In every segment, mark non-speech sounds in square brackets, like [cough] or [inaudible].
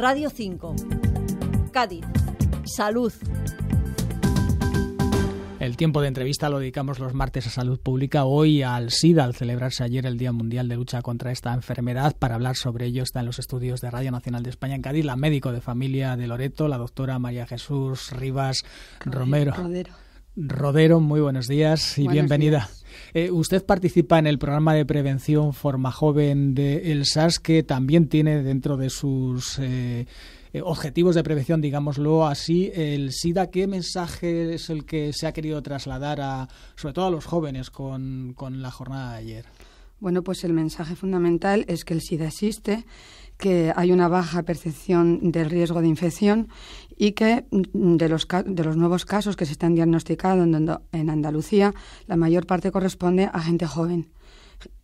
Radio 5. Cádiz. Salud. El tiempo de entrevista lo dedicamos los martes a salud pública, hoy al SIDA, al celebrarse ayer el Día Mundial de Lucha contra esta enfermedad. Para hablar sobre ello está en los estudios de Radio Nacional de España en Cádiz la médico de familia de Loreto, la doctora María Jesús Rivas Romero. Rodero, muy buenos días y bienvenida. Eh, usted participa en el programa de prevención Forma Joven de El SAS, que también tiene dentro de sus eh, eh, objetivos de prevención, digámoslo así, el SIDA. ¿Qué mensaje es el que se ha querido trasladar, a, sobre todo a los jóvenes, con, con la jornada de ayer? Bueno, pues el mensaje fundamental es que el SIDA existe, que hay una baja percepción del riesgo de infección y que mm, de los, de los nuevos casos que se están diagnosticando en Andalucía, la mayor parte corresponde a gente joven,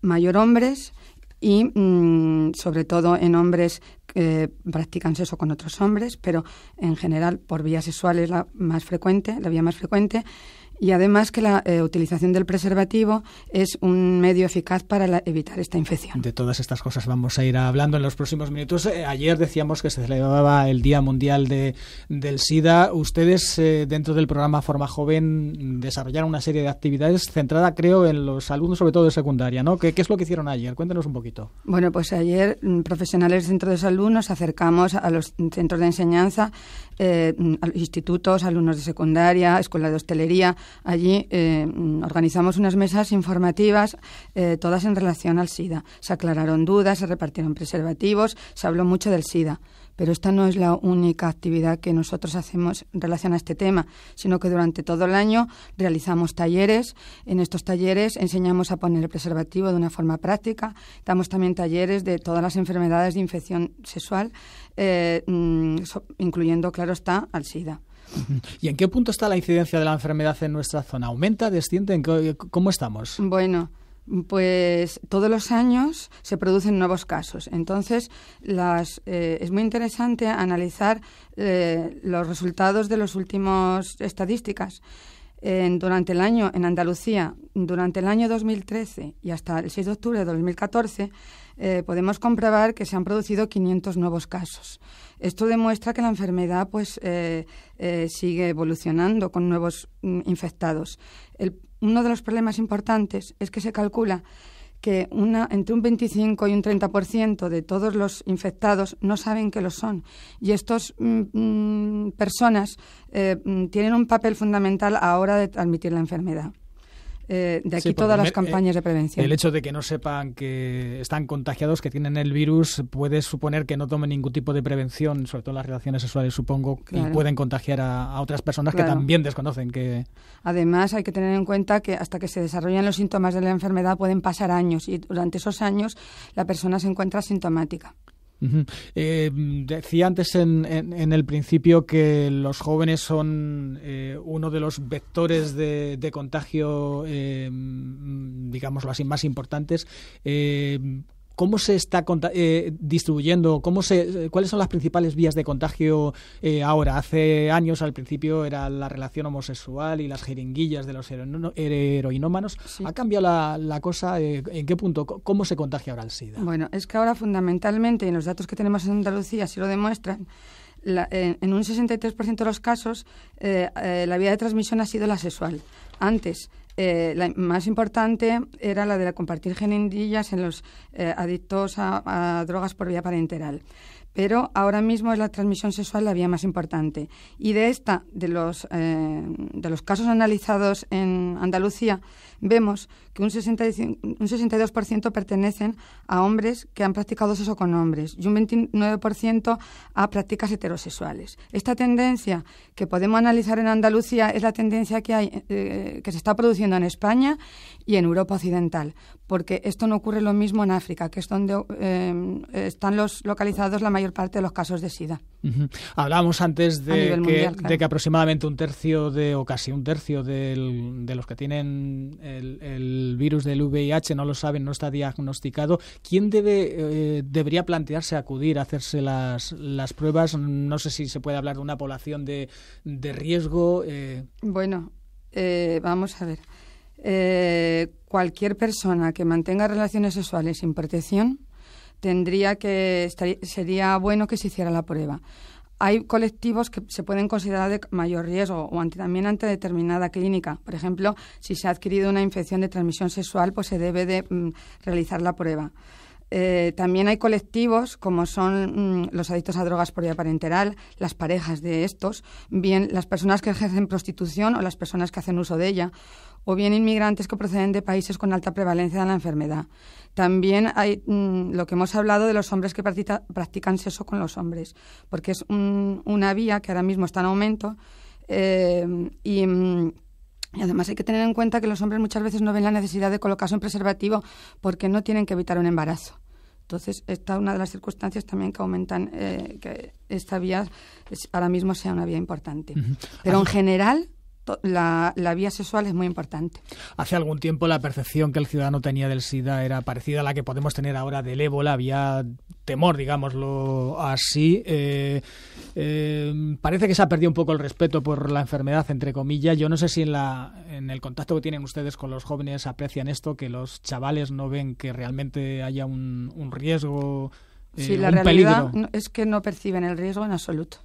mayor hombres y mm, sobre todo en hombres que practican sexo con otros hombres, pero en general por sexual sexuales la más frecuente, la vía más frecuente, y además que la eh, utilización del preservativo es un medio eficaz para evitar esta infección. De todas estas cosas vamos a ir hablando en los próximos minutos. Eh, ayer decíamos que se celebraba el Día Mundial de, del SIDA. Ustedes eh, dentro del programa Forma Joven desarrollaron una serie de actividades centrada creo en los alumnos sobre todo de secundaria, ¿no? ¿Qué, es lo que hicieron ayer? Cuéntenos un poquito. Bueno, pues ayer mm, profesionales del centro de salud nos acercamos a los centros de enseñanza, mm, institutos, alumnos de secundaria, escuelas de hostelería, Allí eh, organizamos unas mesas informativas, eh, todas en relación al SIDA. Se aclararon dudas, se repartieron preservativos, se habló mucho del SIDA. Pero esta no es la única actividad que nosotros hacemos en relación a este tema, sino que durante todo el año realizamos talleres. En estos talleres enseñamos a poner el preservativo de una forma práctica. Damos también talleres de todas las enfermedades de infección sexual, eh, mm, incluyendo, claro está, al SIDA. [laughs] ¿Y en qué punto está la incidencia de la enfermedad en nuestra zona? ¿Aumenta, desciende? ¿Cómo estamos? Bueno, pues todos los años se producen nuevos casos. Entonces, eh, es muy interesante analizar eh, los resultados de las últimas estadísticas en, durante el año en Andalucía, durante el año 2013 y hasta el 6 de octubre de 2014, eh, podemos comprobar que se han producido 500 nuevos casos. Esto demuestra que la enfermedad pues, eh, eh, sigue evolucionando con nuevos mm, infectados. uno de los problemas importantes es que se calcula que entre un 25 y un 30% de todos los infectados no saben que lo son. Y estas mm, mm, personas eh, mm, tienen un papel fundamental a la hora de transmitir la enfermedad. Eh, de aquí todas las eh, campañas de prevención. El hecho de que no sepan que están contagiados, que tienen el virus, puede suponer que no tomen ningún tipo de prevención, sobre todo las relaciones sexuales, supongo, y pueden contagiar a, otras personas que también desconocen que. Además, hay que tener en cuenta que hasta que se desarrollan los síntomas de la enfermedad pueden pasar años y durante esos años la persona se encuentra sintomática. Eh, decía antes en, el principio que los jóvenes son eh, uno de los vectores de, contagio, eh, digámoslo así, más importantes. Eh, ¿Cómo se está eh, distribuyendo? ¿Cómo se, ¿Cuáles son las principales vías de contagio eh, ahora? Hace años, al principio, era la relación homosexual y las jeringuillas de los heroinómanos. ¿Ha cambiado la, cosa? Eh, ¿En qué punto? ¿Cómo se contagia ahora el SIDA? Bueno, es que ahora fundamentalmente, y los datos que tenemos en Andalucía si lo demuestran, en un 63% de los casos la vía de transmisión ha sido la sexual. Antes, eh, la más importante era la de compartir genindillas en los eh, adictos a drogas por vía parenteral pero ahora mismo es la transmisión sexual la vía más importante. Y de esta, de los, eh, de los casos analizados en Andalucía, vemos que un, 62% pertenecen a hombres que han practicado sexo con hombres y un 29% a prácticas heterosexuales. Esta tendencia que podemos analizar en Andalucía es la tendencia que, hay, eh, que se está produciendo en España y en Europa Occidental porque esto no ocurre lo mismo en África, que es donde eh, están los localizados la mayor parte de los casos de SIDA. Hablábamos antes de que, aproximadamente un tercio de, o casi un tercio de los que tienen el, virus del VIH no lo saben, no está diagnosticado. ¿Quién debe eh, debería plantearse acudir a hacerse las, pruebas? No sé si se puede hablar de una población de, riesgo. Eh. Bueno, vamos a ver. Eh, cualquier persona que mantenga relaciones sexuales sin protección tendría que sería bueno que se hiciera la prueba. Hay colectivos que se pueden considerar de mayor riesgo o también ante determinada clínica. Por ejemplo, si se ha adquirido una infección de transmisión sexual, pues se debe de mm, realizar la prueba. Eh, también hay colectivos como son mm, los adictos a drogas por vía parenteral, las parejas de estos, bien las personas que ejercen prostitución o las personas que hacen uso de ella, o bien inmigrantes que proceden de países con alta prevalencia de la enfermedad. También hay mm, lo que hemos hablado de los hombres que practican sexo con los hombres, porque es una vía que ahora mismo está en aumento eh, y. Mm, y además hay que tener en cuenta que los hombres muchas veces no ven la necesidad de colocarse un preservativo porque no tienen que evitar un embarazo. Entonces, esta es una de las circunstancias también que aumentan eh, que esta vía ahora mismo sea una vía importante. Pero en ah. general, la, vía sexual es muy importante. Hace algún tiempo la percepción que el ciudadano tenía del SIDA era parecida a la que podemos tener ahora del ébola. Había temor, digámoslo así. Eh, eh, parece que se ha perdido un poco el respeto por la enfermedad, entre comillas. Yo no sé si en, la, en el contacto que tienen ustedes con los jóvenes aprecian esto, que los chavales no ven que realmente haya un, un riesgo. sí, eh, la realidad es que no perciben el riesgo en absoluto.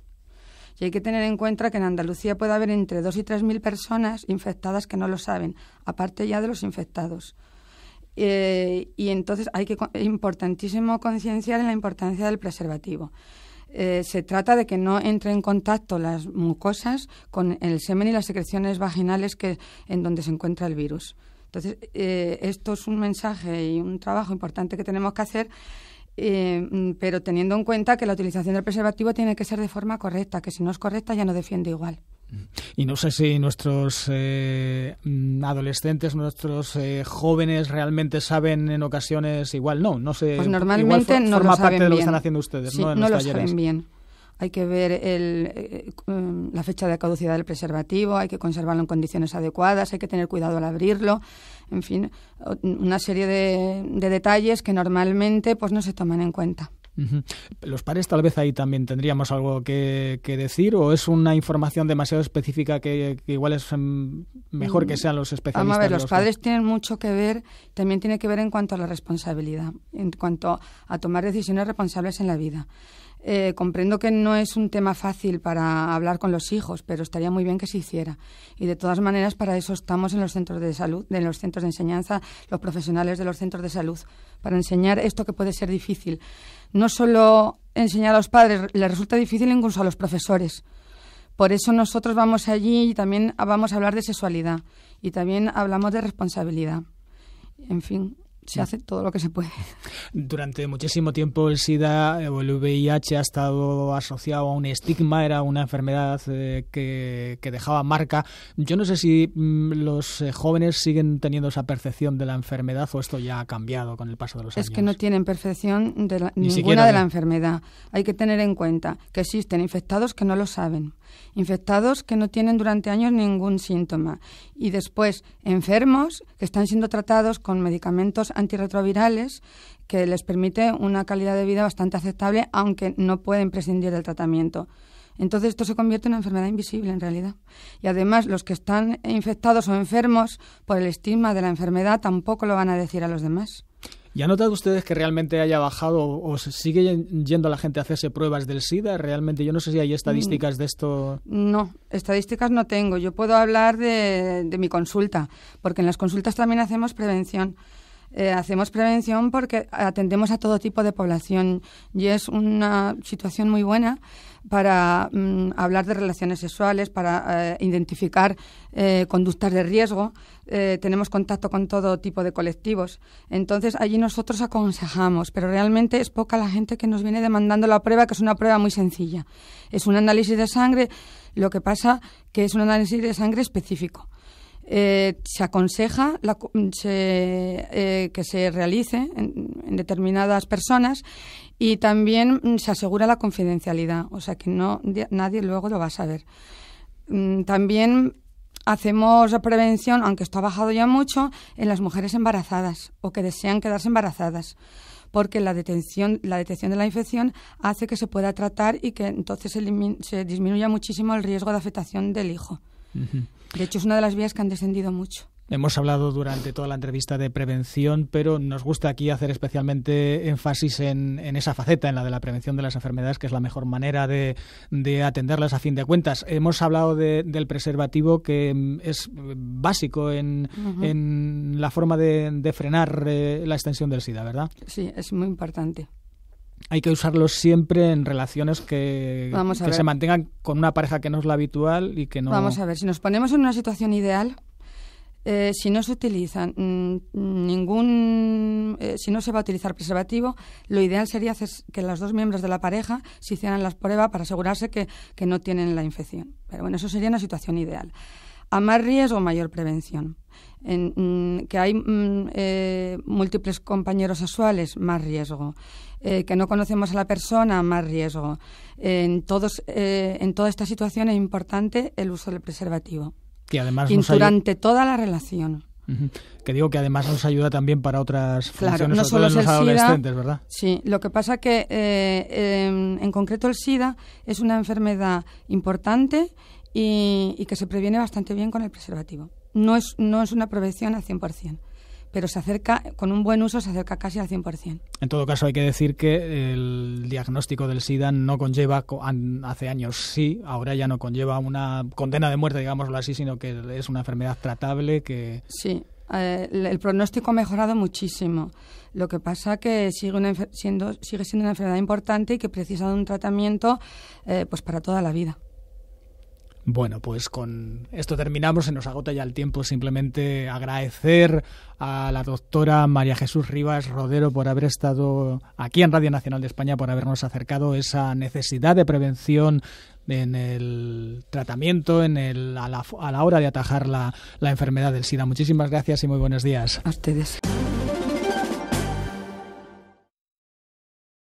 Y hay que tener en cuenta que en Andalucía puede haber entre 2 y 3 mil personas infectadas que no lo saben, aparte ya de los infectados. Eh, y entonces hay que importantísimo concienciar en la importancia del preservativo. Eh, se trata de que no entre en contacto las mucosas con el semen y las secreciones vaginales que en donde se encuentra el virus. Entonces, eh, esto es un mensaje y un trabajo importante que tenemos que hacer eh, mm, pero teniendo en cuenta que la utilización del preservativo tiene que ser de forma correcta, que si no es correcta ya no defiende igual. Mm. Y no sé si nuestros eh, mm, adolescentes, nuestros eh, jóvenes realmente saben en ocasiones, igual no, no sé. Pues normalmente no lo saben bien. están haciendo ustedes, ¿no? saben bien hay que ver eh, em, la fecha de caducidad del preservativo, hay que conservarlo en condiciones adecuadas, hay que tener cuidado al abrirlo, en fin, una serie de, de detalles que normalmente pues, no se toman en cuenta. Los padres tal vez ahí también tendríamos algo que, decir o es una información demasiado específica que, igual es em, mejor que mm, sean los especialistas. Vamos a ver, los, padres tienen mucho que ver, también tiene que ver en cuanto a la responsabilidad, en cuanto a tomar decisiones responsables en la vida. Eh, comprendo que no es un tema fácil para hablar con los hijos, pero estaría muy bien que se hiciera. Y de todas maneras, para eso estamos en los centros de salud, en los centros de enseñanza, los profesionales de los centros de salud, para enseñar esto que puede ser difícil no solo enseñar a los padres, le resulta difícil incluso a los profesores. Por eso nosotros vamos allí y también vamos a hablar de sexualidad y también hablamos de responsabilidad. En fin, se hace todo lo que se puede. Durante muchísimo tiempo el SIDA o el VIH ha estado asociado a un estigma, era una enfermedad eh, que, dejaba marca. Yo no sé si mm, los eh, jóvenes siguen teniendo esa percepción de la enfermedad o esto ya ha cambiado con el paso de los años. Es que no tienen percepción de ninguna de la enfermedad. Hay que tener en cuenta que existen infectados que no lo saben, infectados que no tienen durante años ningún síntoma y después enfermos que están siendo tratados con medicamentos antirretrovirales que les permite una calidad de vida bastante aceptable, aunque no pueden prescindir del tratamiento. Entonces esto se convierte en una enfermedad invisible en realidad. Y además los que están infectados o enfermos por el estigma de la enfermedad tampoco lo van a decir a los demás. ¿Y han notado ustedes que realmente haya bajado o sigue yendo la gente a hacerse pruebas del SIDA? Realmente, yo no sé si hay estadísticas mm. de esto. No, estadísticas no tengo. Yo puedo hablar de mi consulta, porque en las consultas también hacemos prevención. Eh, hacemos prevención porque atendemos a todo tipo de población y es una situación muy buena para mm, hablar de relaciones sexuales, para eh, identificar eh, conductas de riesgo. tenemos contacto con todo tipo de colectivos. Entonces, allí nosotros aconsejamos, pero realmente es poca la gente que nos viene demandando la prueba, que es una prueba muy sencilla. Es un análisis de sangre, lo que pasa que es un análisis de sangre específico. Eh, se aconseja eh, que se realice en, determinadas personas y también mm, se asegura la confidencialidad, o sea que no nadie luego lo va a saber. Mm, también hacemos prevención, aunque esto ha bajado ya mucho, en las mujeres embarazadas o que desean quedarse embarazadas porque la detención, la detección de la infección hace que se pueda tratar y que entonces se disminuya muchísimo el riesgo de afectación del hijo. De hecho, es una de las vías que han descendido mucho. Hemos hablado durante toda la entrevista de prevención, pero nos gusta aquí hacer especialmente énfasis en, esa faceta, en la de la prevención de las enfermedades, que es la mejor manera de, atenderlas a fin de cuentas. Hemos hablado del preservativo, que mm, es básico en, la forma de, frenar eh, la extensión del SIDA, ¿verdad? Sí, es muy importante hay que usarlos siempre en relaciones que, se mantengan con una pareja que no es la habitual y que no. Vamos a ver, si nos ponemos en una situación ideal, eh, si no se utilizan mm, ningún, eh, si no se va a utilizar preservativo, lo ideal sería que los dos miembros de la pareja se hicieran las pruebas para asegurarse que, que no tienen la infección. Pero bueno, eso sería una situación ideal a más riesgo, mayor prevención. En, mm, que hay mm, eh, múltiples compañeros sexuales, más riesgo. Eh, que no conocemos a la persona, más riesgo. En, todos, eh, en toda esta situación es importante el uso del preservativo. Que además y durante toda la relación. Que digo que además nos ayuda también para otras claro, no solo en los adolescentes, ¿verdad? Sí, lo que pasa que em, en concreto el SIDA es una enfermedad importante y, que se previene bastante bien con el preservativo. No es, no es una prevención al 100%, pero se acerca, con un buen uso se acerca casi al 100%. En todo caso, hay que decir que el diagnóstico del SIDA no conlleva, hace años sí, ahora ya no conlleva una condena de muerte, digámoslo así, sino que es una enfermedad tratable que... Sí, eh, el pronóstico ha mejorado muchísimo. Lo que pasa que sigue, siendo, sigue siendo una enfermedad importante y que precisa de un tratamiento eh, pues para toda la vida. Bueno, pues con esto terminamos, se nos agota ya el tiempo. Simplemente agradecer a la doctora María Jesús Rivas Rodero por haber estado aquí en Radio Nacional de España, por habernos acercado esa necesidad de prevención en el tratamiento, en el, a, la, hora de atajar la, la enfermedad del SIDA. Muchísimas gracias y muy buenos días. A ustedes.